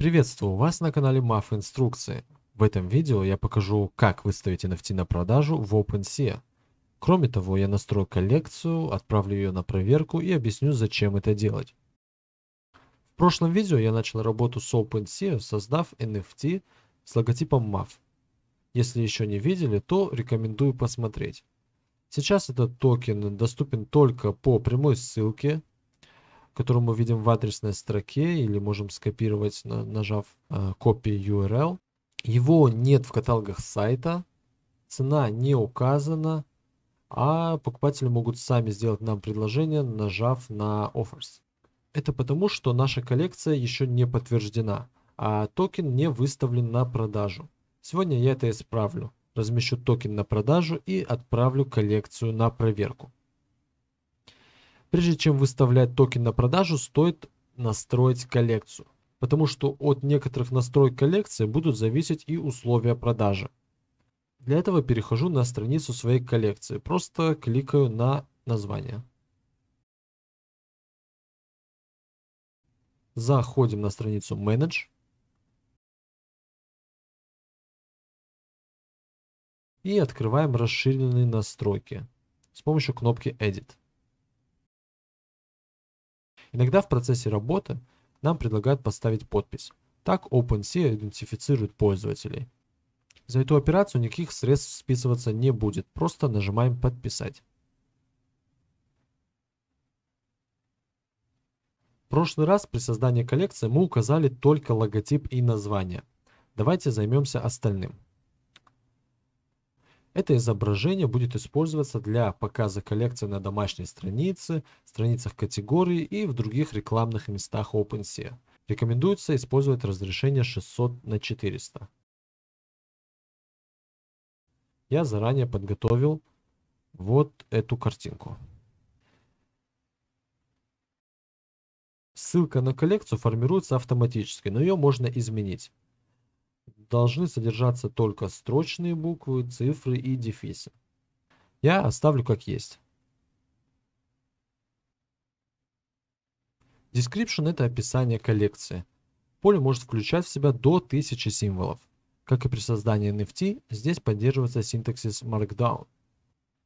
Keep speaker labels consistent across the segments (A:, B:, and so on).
A: Приветствую вас на канале MAF Инструкции. В этом видео я покажу, как выставить NFT на продажу в OpenSea. Кроме того, я настрою коллекцию, отправлю ее на проверку и объясню, зачем это делать. В прошлом видео я начал работу с OpenSea, создав NFT с логотипом MAF. Если еще не видели, то рекомендую посмотреть. Сейчас этот токен доступен только по прямой ссылке которую мы видим в адресной строке или можем скопировать, на, нажав э, URL. Его нет в каталогах сайта, цена не указана, а покупатели могут сами сделать нам предложение, нажав на Offers. Это потому, что наша коллекция еще не подтверждена, а токен не выставлен на продажу. Сегодня я это исправлю. Размещу токен на продажу и отправлю коллекцию на проверку. Прежде чем выставлять токен на продажу, стоит настроить коллекцию, потому что от некоторых настроек коллекции будут зависеть и условия продажи. Для этого перехожу на страницу своей коллекции, просто кликаю на название. Заходим на страницу Manage. И открываем расширенные настройки с помощью кнопки Edit. Иногда в процессе работы нам предлагают поставить подпись. Так OpenSea идентифицирует пользователей. За эту операцию никаких средств списываться не будет, просто нажимаем «Подписать». В прошлый раз при создании коллекции мы указали только логотип и название. Давайте займемся остальным. Это изображение будет использоваться для показа коллекции на домашней странице, страницах категории и в других рекламных местах OpenSea. Рекомендуется использовать разрешение 600 на 400. Я заранее подготовил вот эту картинку. Ссылка на коллекцию формируется автоматически, но ее можно изменить должны содержаться только строчные буквы, цифры и дефисы. Я оставлю как есть. Description – это описание коллекции. Поле может включать в себя до 1000 символов. Как и при создании NFT, здесь поддерживается синтаксис Markdown.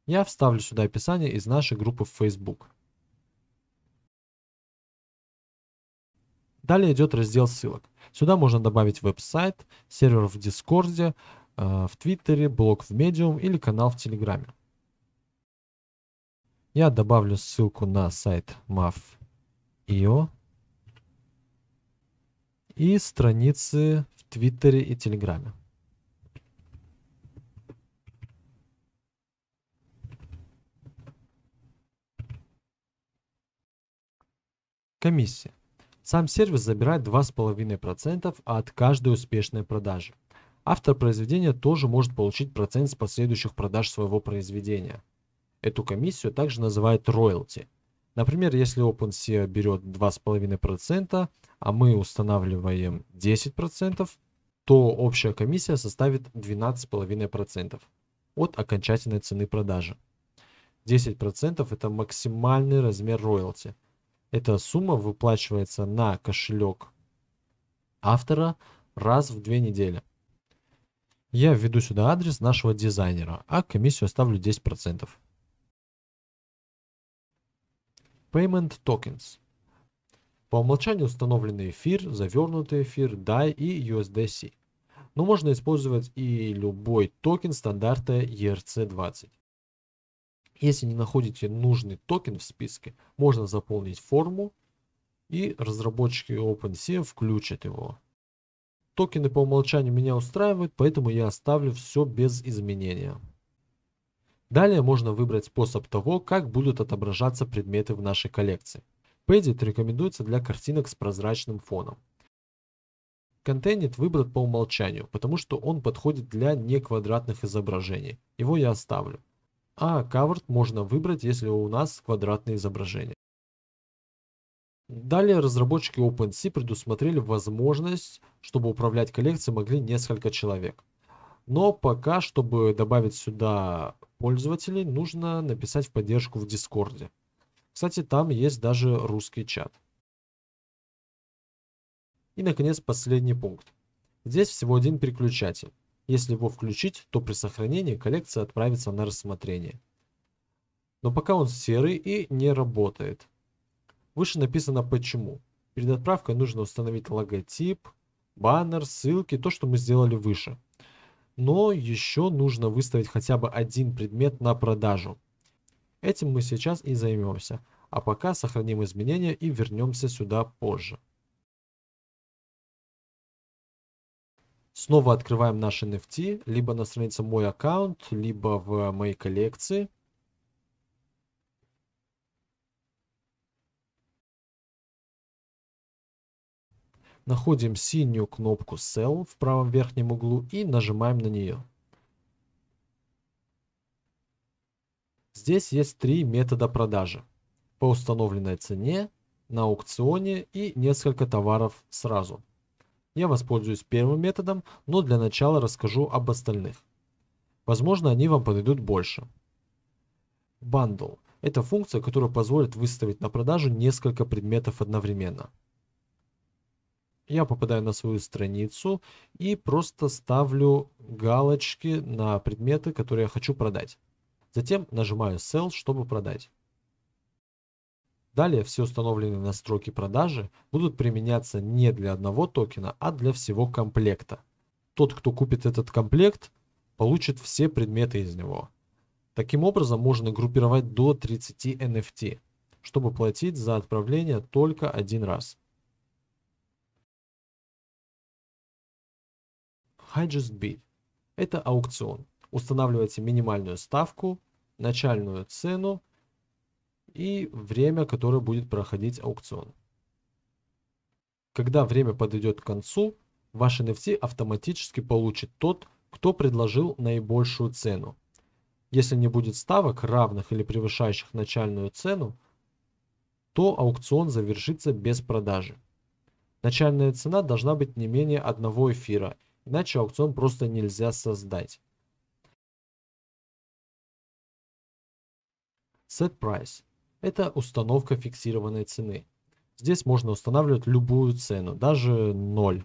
A: Я вставлю сюда описание из нашей группы в Facebook. Далее идет раздел ссылок. Сюда можно добавить веб-сайт, сервер в Дискорде, э, в Твиттере, блог в Medium или канал в Телеграме. Я добавлю ссылку на сайт mav.io и страницы в Твиттере и Телеграме. Комиссия. Сам сервис забирает 2,5% от каждой успешной продажи. Автор произведения тоже может получить процент с последующих продаж своего произведения. Эту комиссию также называют роялти. Например, если OpenSea берет 2,5%, а мы устанавливаем 10%, то общая комиссия составит 12,5% от окончательной цены продажи. 10% это максимальный размер роялти. Эта сумма выплачивается на кошелек автора раз в две недели. Я введу сюда адрес нашего дизайнера, а комиссию оставлю 10%. Payment Tokens. По умолчанию установленный эфир, завернутый эфир, DAI и USDC. Но можно использовать и любой токен стандарта ERC20. Если не находите нужный токен в списке, можно заполнить форму и разработчики OpenSea включат его. Токены по умолчанию меня устраивают, поэтому я оставлю все без изменения. Далее можно выбрать способ того, как будут отображаться предметы в нашей коллекции. Padlet рекомендуется для картинок с прозрачным фоном. Контейнет выбран по умолчанию, потому что он подходит для неквадратных изображений. Его я оставлю а covered можно выбрать, если у нас квадратное изображение. Далее разработчики OpenSea предусмотрели возможность, чтобы управлять коллекцией могли несколько человек. Но пока, чтобы добавить сюда пользователей, нужно написать в поддержку в Дискорде. Кстати, там есть даже русский чат. И, наконец, последний пункт. Здесь всего один переключатель. Если его включить, то при сохранении коллекция отправится на рассмотрение. Но пока он серый и не работает. Выше написано почему. Перед отправкой нужно установить логотип, баннер, ссылки, то, что мы сделали выше. Но еще нужно выставить хотя бы один предмет на продажу. Этим мы сейчас и займемся. А пока сохраним изменения и вернемся сюда позже. Снова открываем наш NFT, либо на странице «Мой аккаунт», либо в моей коллекции. Находим синюю кнопку Sell в правом верхнем углу и нажимаем на нее. Здесь есть три метода продажи. По установленной цене, на аукционе и несколько товаров сразу. Я воспользуюсь первым методом, но для начала расскажу об остальных. Возможно, они вам подойдут больше. Bundle – это функция, которая позволит выставить на продажу несколько предметов одновременно. Я попадаю на свою страницу и просто ставлю галочки на предметы, которые я хочу продать. Затем нажимаю Sell, чтобы продать. Далее все установленные настройки продажи будут применяться не для одного токена, а для всего комплекта. Тот, кто купит этот комплект, получит все предметы из него. Таким образом можно группировать до 30 NFT, чтобы платить за отправление только один раз. Highest Bid – это аукцион. Устанавливайте минимальную ставку, начальную цену – и время, которое будет проходить аукцион. Когда время подойдет к концу, ваш NFT автоматически получит тот, кто предложил наибольшую цену. Если не будет ставок, равных или превышающих начальную цену, то аукцион завершится без продажи. Начальная цена должна быть не менее одного эфира, иначе аукцион просто нельзя создать. Set price это установка фиксированной цены. Здесь можно устанавливать любую цену, даже 0.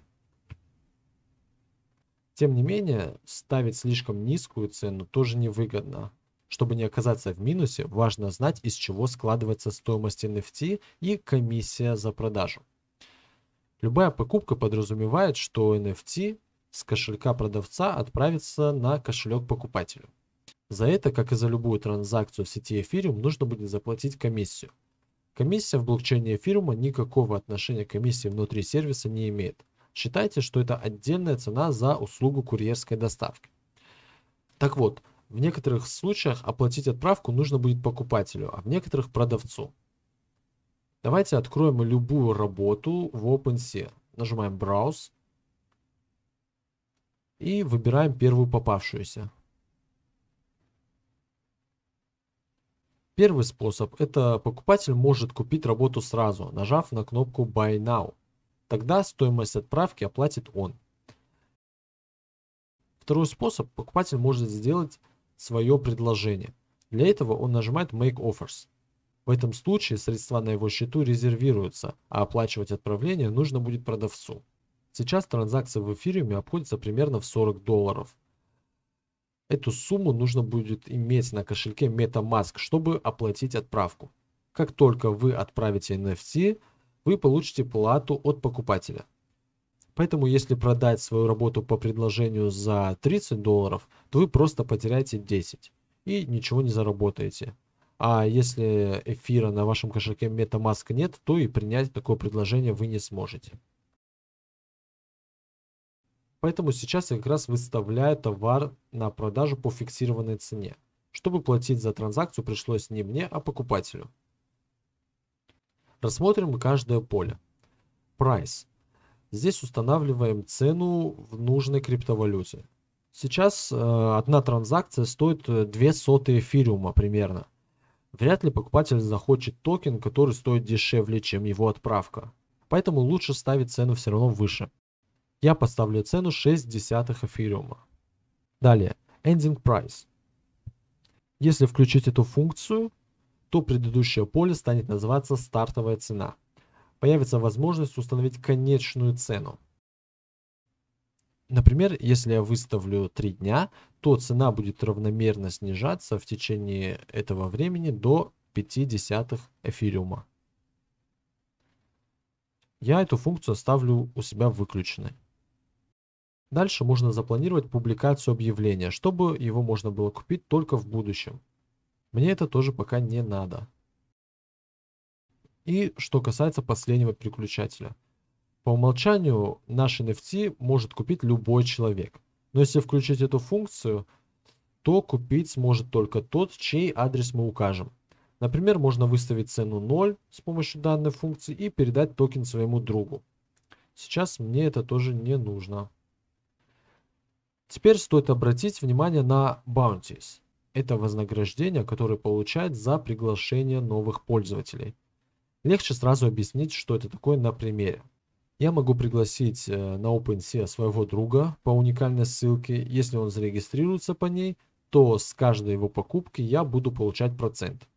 A: Тем не менее, ставить слишком низкую цену тоже невыгодно. Чтобы не оказаться в минусе, важно знать, из чего складывается стоимость NFT и комиссия за продажу. Любая покупка подразумевает, что NFT с кошелька продавца отправится на кошелек покупателю. За это, как и за любую транзакцию в сети Ethereum, нужно будет заплатить комиссию. Комиссия в блокчейне Ethereum никакого отношения к комиссии внутри сервиса не имеет. Считайте, что это отдельная цена за услугу курьерской доставки. Так вот, в некоторых случаях оплатить отправку нужно будет покупателю, а в некоторых продавцу. Давайте откроем любую работу в OpenSea. Нажимаем Browse и выбираем первую попавшуюся. Первый способ – это покупатель может купить работу сразу, нажав на кнопку Buy Now. Тогда стоимость отправки оплатит он. Второй способ – покупатель может сделать свое предложение. Для этого он нажимает Make Offers. В этом случае средства на его счету резервируются, а оплачивать отправление нужно будет продавцу. Сейчас транзакция в эфириуме обходится примерно в 40 долларов – Эту сумму нужно будет иметь на кошельке MetaMask, чтобы оплатить отправку. Как только вы отправите NFT, вы получите плату от покупателя. Поэтому если продать свою работу по предложению за 30 долларов, то вы просто потеряете 10 и ничего не заработаете. А если эфира на вашем кошельке MetaMask нет, то и принять такое предложение вы не сможете. Поэтому сейчас я как раз выставляю товар на продажу по фиксированной цене. Чтобы платить за транзакцию пришлось не мне, а покупателю. Рассмотрим каждое поле. Price. Здесь устанавливаем цену в нужной криптовалюте. Сейчас э, одна транзакция стоит 2 э, сотые эфириума примерно. Вряд ли покупатель захочет токен, который стоит дешевле, чем его отправка. Поэтому лучше ставить цену все равно выше. Я поставлю цену десятых эфириума. Далее, ending price. Если включить эту функцию, то предыдущее поле станет называться стартовая цена. Появится возможность установить конечную цену. Например, если я выставлю 3 дня, то цена будет равномерно снижаться в течение этого времени до 0,5 эфириума. Я эту функцию оставлю у себя выключенной. Дальше можно запланировать публикацию объявления, чтобы его можно было купить только в будущем. Мне это тоже пока не надо. И что касается последнего переключателя. По умолчанию наш NFT может купить любой человек. Но если включить эту функцию, то купить сможет только тот, чей адрес мы укажем. Например, можно выставить цену 0 с помощью данной функции и передать токен своему другу. Сейчас мне это тоже не нужно. Теперь стоит обратить внимание на bounties. Это вознаграждение, которое получает за приглашение новых пользователей. Легче сразу объяснить, что это такое на примере. Я могу пригласить э, на OpenSea своего друга по уникальной ссылке. Если он зарегистрируется по ней, то с каждой его покупки я буду получать процент.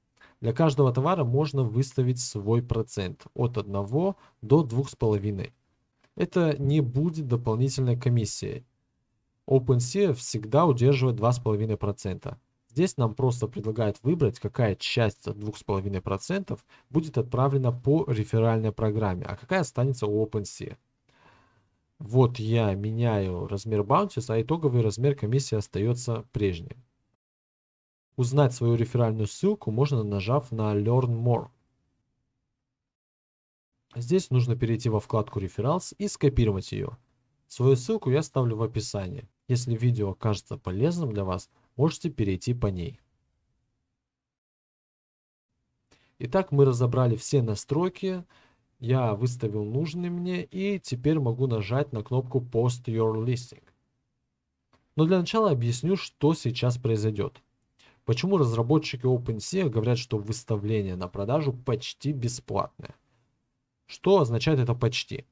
A: Для каждого товара можно выставить свой процент от 1 до 2,5. Это не будет дополнительной комиссией. OpenSea всегда удерживает 2,5%. Здесь нам просто предлагают выбрать, какая часть 2,5% будет отправлена по реферальной программе, а какая останется у OpenSea. Вот я меняю размер баунтис, а итоговый размер комиссии остается прежним. Узнать свою реферальную ссылку можно нажав на Learn More. Здесь нужно перейти во вкладку Referrals и скопировать ее. Свою ссылку я ставлю в описании. Если видео кажется полезным для вас, можете перейти по ней. Итак, мы разобрали все настройки. Я выставил нужные мне и теперь могу нажать на кнопку Post Your Listing. Но для начала объясню, что сейчас произойдет. Почему разработчики OpenSea говорят, что выставление на продажу почти бесплатное? Что означает это почти?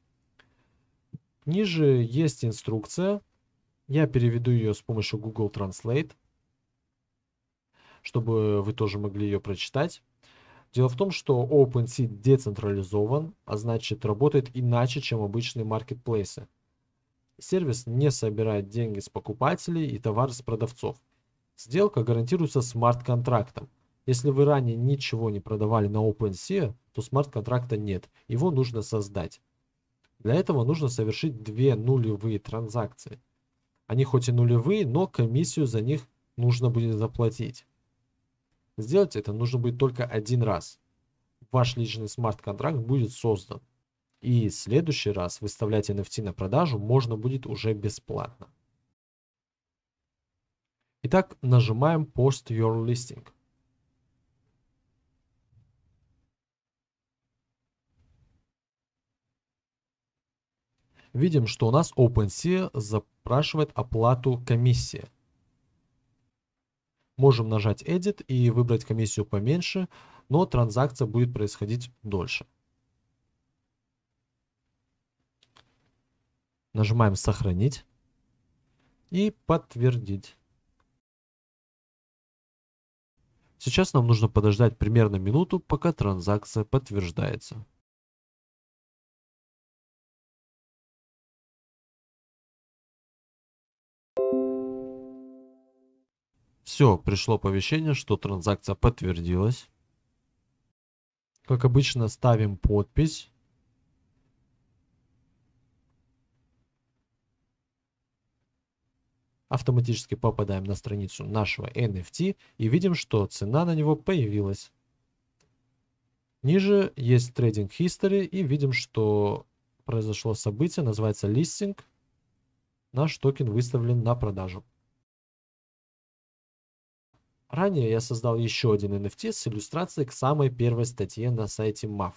A: Ниже есть инструкция, я переведу ее с помощью Google Translate, чтобы вы тоже могли ее прочитать. Дело в том, что OpenSea децентрализован, а значит работает иначе, чем обычные маркетплейсы. Сервис не собирает деньги с покупателей и товар с продавцов. Сделка гарантируется смарт-контрактом. Если вы ранее ничего не продавали на OpenSea, то смарт-контракта нет, его нужно создать. Для этого нужно совершить две нулевые транзакции – они хоть и нулевые, но комиссию за них нужно будет заплатить. Сделать это нужно будет только один раз. Ваш личный смарт-контракт будет создан. И в следующий раз выставлять NFT на продажу можно будет уже бесплатно. Итак, нажимаем Post Your Listing. видим, что у нас OpenSea запрашивает оплату комиссии. Можем нажать Edit и выбрать комиссию поменьше, но транзакция будет происходить дольше. Нажимаем «Сохранить» и «Подтвердить». Сейчас нам нужно подождать примерно минуту, пока транзакция подтверждается. Все, пришло оповещение, что транзакция подтвердилась. Как обычно, ставим подпись. Автоматически попадаем на страницу нашего NFT и видим, что цена на него появилась. Ниже есть трейдинг history и видим, что произошло событие, называется листинг. Наш токен выставлен на продажу. Ранее я создал еще один NFT с иллюстрацией к самой первой статье на сайте MAF.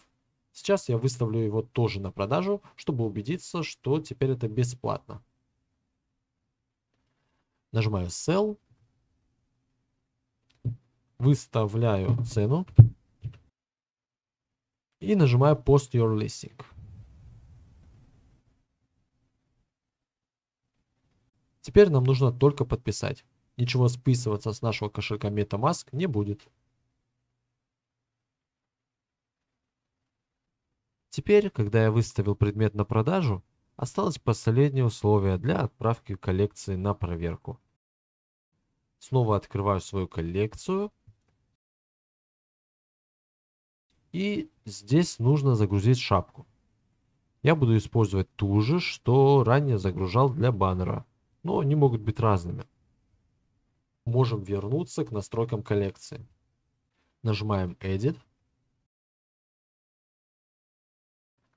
A: Сейчас я выставлю его тоже на продажу, чтобы убедиться, что теперь это бесплатно. Нажимаю Sell. Выставляю цену. И нажимаю Post Your Listing. Теперь нам нужно только подписать ничего списываться с нашего кошелька MetaMask не будет. Теперь, когда я выставил предмет на продажу, осталось последнее условие для отправки коллекции на проверку. Снова открываю свою коллекцию. И здесь нужно загрузить шапку. Я буду использовать ту же, что ранее загружал для баннера, но они могут быть разными можем вернуться к настройкам коллекции. Нажимаем Edit.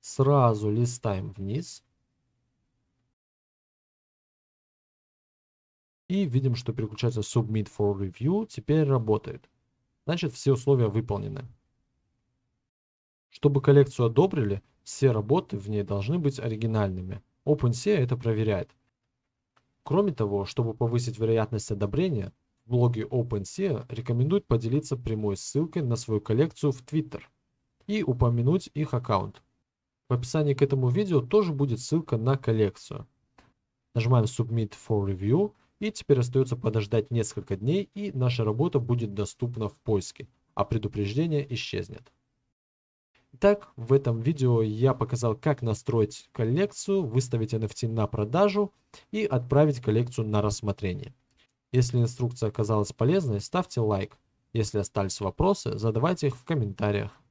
A: Сразу листаем вниз. И видим, что переключатель Submit for Review теперь работает. Значит, все условия выполнены. Чтобы коллекцию одобрили, все работы в ней должны быть оригинальными. OpenSea это проверяет. Кроме того, чтобы повысить вероятность одобрения, блоги OpenSea рекомендуют поделиться прямой ссылкой на свою коллекцию в Twitter и упомянуть их аккаунт. В описании к этому видео тоже будет ссылка на коллекцию. Нажимаем Submit for Review и теперь остается подождать несколько дней и наша работа будет доступна в поиске, а предупреждение исчезнет. Итак, в этом видео я показал, как настроить коллекцию, выставить NFT на продажу и отправить коллекцию на рассмотрение. Если инструкция оказалась полезной, ставьте лайк. Если остались вопросы, задавайте их в комментариях.